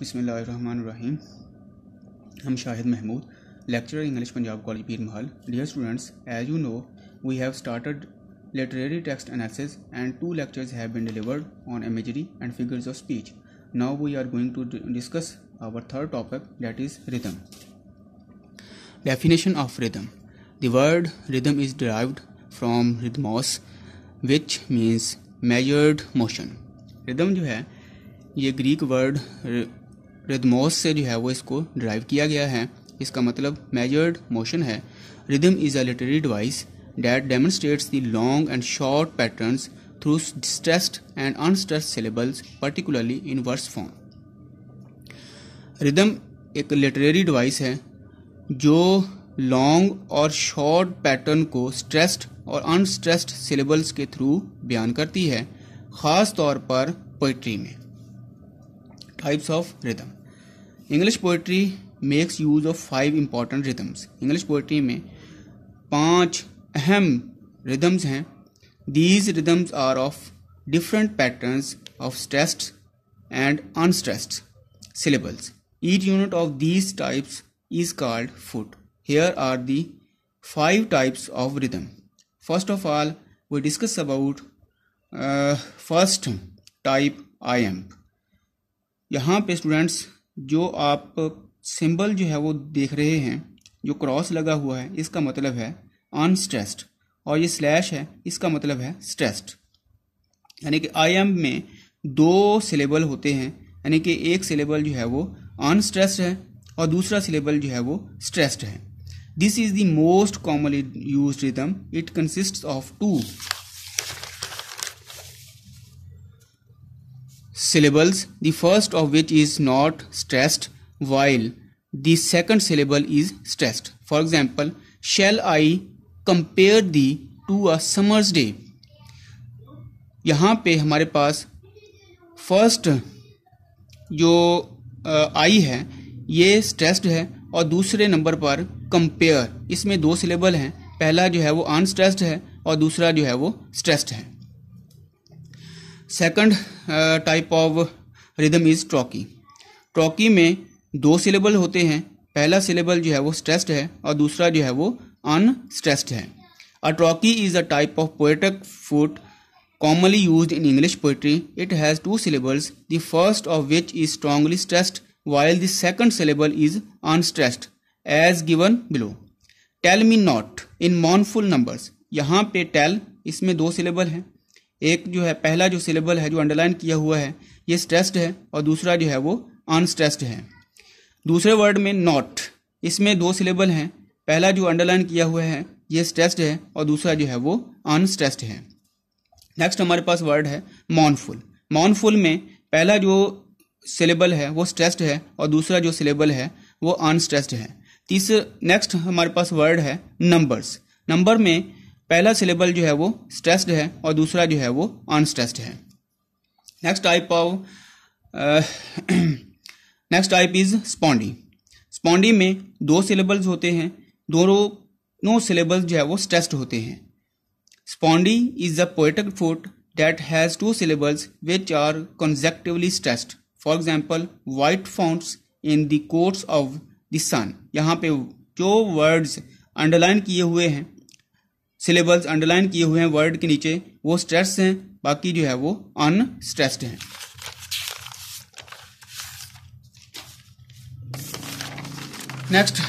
बिसमीम हम Shahid Mahmood lecturer English Punjab college Pir Mahal dear students as you know we have started literary text analysis and two lectures have been delivered on imagery and figures of speech now we are going to discuss our third topic that is rhythm definition of rhythm the word rhythm is derived from rhythmos which means measured motion rhythm जो है ये Greek word रिदमोस से जो है वो इसको drive किया गया है इसका मतलब मेजर्ड मोशन है rhythm is a literary device that demonstrates the long and short pattern through stressed and unstressed syllables particularly in verse form rhythm एक लिटरेरी डिवाइस है जो लॉन्ग और शॉर्ट पैटर्न को स्ट्रेस्ड और अनस्ट्रेस्ड सिलेबल्स के through बयान करती है ख़ास तौर पर पोइट्री में types of rhythm english poetry makes use of five important rhythms english poetry में पांच अहम rhythms. हैं rhythms are of different patterns of stressed and unstressed syllables. Each unit of these types is called foot. Here are the five types of rhythm. First of all, we discuss about uh, first type iamb. यहाँ पे students जो आप symbol जो है वो देख रहे हैं जो क्रॉस लगा हुआ है इसका मतलब है अनस्ट्रेस्ड और ये स्लैश है इसका मतलब है स्ट्रेस्ड यानी कि आई एम में दो सिलेबल होते हैं यानी कि एक सिलेबल जो है वो अनस्ट्रेस्ड है और दूसरा सिलेबल जो है वो स्ट्रेस्ड है this is the most commonly use rhythm it consist of two syllables, the first of which is not stressed while the second syllable is stressed. For example, shall I compare the to a summer's day? यहाँ पे हमारे पास first जो आई है ये stressed है और दूसरे number पर कंपेयर इसमें दो सिलेबल हैं पहला जो है वो अनस्ट्रेस्ड है और दूसरा जो है वो स्ट्रेस्ड है second type of rhythm is trochee trochee में दो सिलेबल होते हैं पहला सिलेबल जो है वो स्ट्रेस्ड है और दूसरा जो है वो अनस्ट्रेस्ड है a trochee is a type of poetic foot commonly use in English poetry it has two syllables the first of which is strongly stressed while the second syllable is unstressed as given below tell me not in mournful numbers यहाँ पे tell इसमें दो syllable हैं एक जो है पहला जो सिलेबल है जो अंडरलाइन किया हुआ है ये स्ट्रेस्ड है और दूसरा जो है वो अनस्ट्रेस्ड है दूसरे वर्ड में नॉट इसमें दो सिलेबल हैं पहला जो अंडरलाइन किया हुआ है ये स्ट्रेस्ड है और दूसरा जो है वो अनस्ट्रेस्ड है नेक्स्ट हमारे पास वर्ड है मॉनफुल मॉनफुल में पहला जो सिलेबल है वो स्ट्रेस्ड है और दूसरा जो सिलेबल है वो अनस्ट्रेस्ड है तीसरा नेक्स्ट हमारे पास वर्ड है नंबर्स नंबर में पहला सिलेबल जो है वो स्ट्रेस्ड है और दूसरा जो है वो अनस्ट्रेस्ड है next type of next type is spondee spondee में दो सिलेबल्स होते हैं दोनों नो सिलेबल्स जो है वो स्ट्रेस्ड होते हैं spondee is the poetic foot that has two syllables which are consecutively stressed for example white founts in the course of the यहाँ पे जो वर्ड्स अंडरलाइन किए हुए हैं सिलेबल्स अंडरलाइन किए हुए हैं वर्ड के नीचे वो स्ट्रेस हैं बाकी जो है वो अनस्ट्रेस्ड हैं next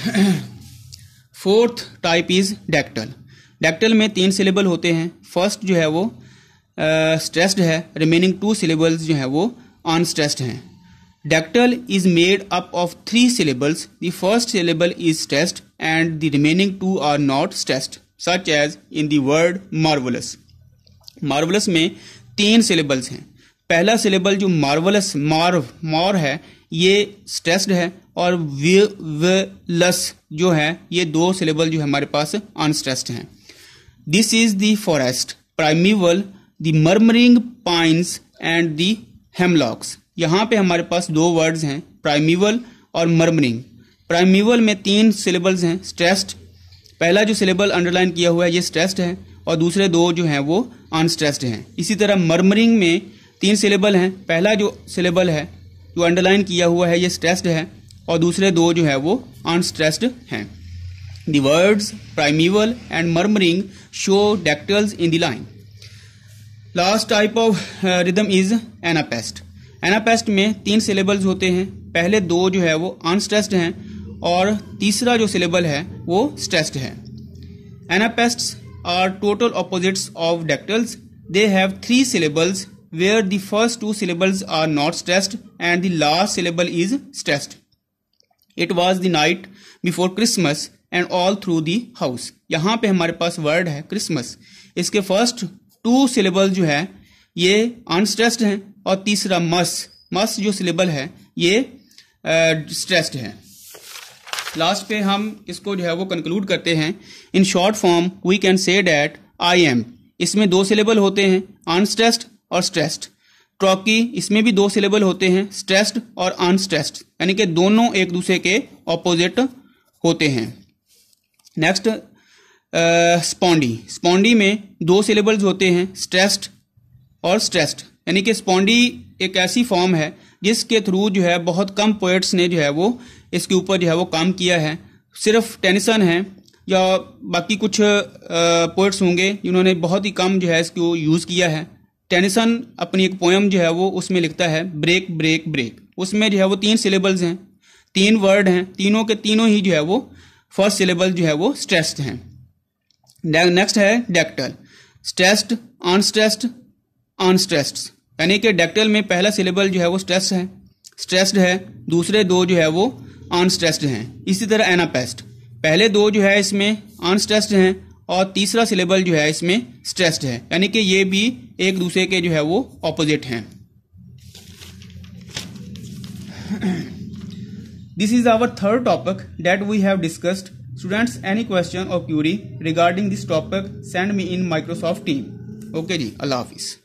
fourth type is dactyl dactyl में तीन सिलेबल होते हैं फर्स्ट जो है वो स्ट्रेस्ड uh, है रिमेनिंग टू सिलेबल्स जो है वो अनस्ट्रेस्ड हैं dactyl is made up of three syllables the first syllable is stressed and the remaining two are not stressed such as in the word marvellous marvellous में तीन syllables हैं पहला syllable जो marvellous मार मॉर है ये stressed है और वस जो है ये दो सिलेबल जो हमारे पास अनस्ट्रेस्ड हैं this is the forest primeval the murmuring pines and the hemlocks यहाँ पे हमारे पास दो वर्ड्स हैं प्राइमीवल और मर्मरिंग प्राइमीवल में तीन सिलेबल्स हैं स्ट्रेस्ड पहला जो सिलेबल अंडरलाइन किया हुआ है ये स्ट्रेस्ड है और दूसरे दो जो हैं वो अनस्ट्रेस्ड हैं इसी तरह मर्मरिंग में तीन सिलेबल हैं पहला जो सिलेबल है जो अंडरलाइन किया हुआ है ये स्ट्रेस्ड है और दूसरे दो जो है वो अनस्ट्रेस्ड हैं the words primeval and murmuring show dactyls in the line last type of rhythm is anapest anapest में तीन सिलेबल्स होते हैं पहले दो जो है वो अनस्ट्रेस्ड हैं और तीसरा जो सिलेबल है वो स्ट्रेस्ड है anapest are total opposites of dactyls they have three syllables where the first two syllables are not stressed and the last syllable is stressed it was the night before Christmas and all through the house यहाँ पे हमारे पास word है Christmas इसके first two syllable जो है ये unstressed हैं और तीसरा मस मस जो सिलेबल है ये स्ट्रेस्ड uh, है लास्ट पे हम इसको जो है वो कंक्लूड करते हैं in short form we can say that iamb इसमें दो सिलेबल होते हैं अनस्ट्रेस्ड और स्ट्रेस्ड ट्रॉकी इसमें भी दो सिलेबल होते हैं स्ट्रेस्ड और अनस्ट्रेस्ड यानी कि दोनों एक दूसरे के ऑपोजिट होते हैं नेक्स्ट स्पॉन्डी स्पॉन्डी में दो सिलेबल्स होते हैं स्ट्रेस्ड और स्ट्रेस्ड यानी कि स्पॉन्डी एक ऐसी फॉर्म है जिसके थ्रू जो है बहुत कम पोएट्स ने जो है वो इसके ऊपर जो है वो काम किया है सिर्फ टेनिसन है या बाकी कुछ पोइट्स होंगे जिन्होंने बहुत ही कम जो है इसको यूज़ किया है टेनिसन अपनी एक पोएम जो है वो उसमें लिखता है ब्रेक ब्रेक ब्रेक उसमें जो है वो तीन सिलेबल्स हैं तीन वर्ड हैं तीनों के तीनों ही जो है वो फर्स्ट सिलेबल जो है वो स्ट्रेस्ड हैं नेक्स्ट है डेक्टल स्ट्रेस्ड अनस्ट्रेस्ड अनस्ट्रेस्ड यानी कि डेक्टल में पहला सिलेबल जो है वो स्ट्रेस है स्ट्रेस्ड है दूसरे दो जो है वो अनस्ट्रेस्ड हैं इसी तरह एनापेस्ट पहले दो जो है इसमें अनस्ट्रेस्ड हैं और तीसरा सिलेबल जो है इसमें स्ट्रेस्ड है यानी कि ये भी एक दूसरे के जो है वो ऑपोजिट हैं this is our third topic that we have discussed students any question और query regarding this topic send me in Microsoft team okay जी अल्लाह हाफिज़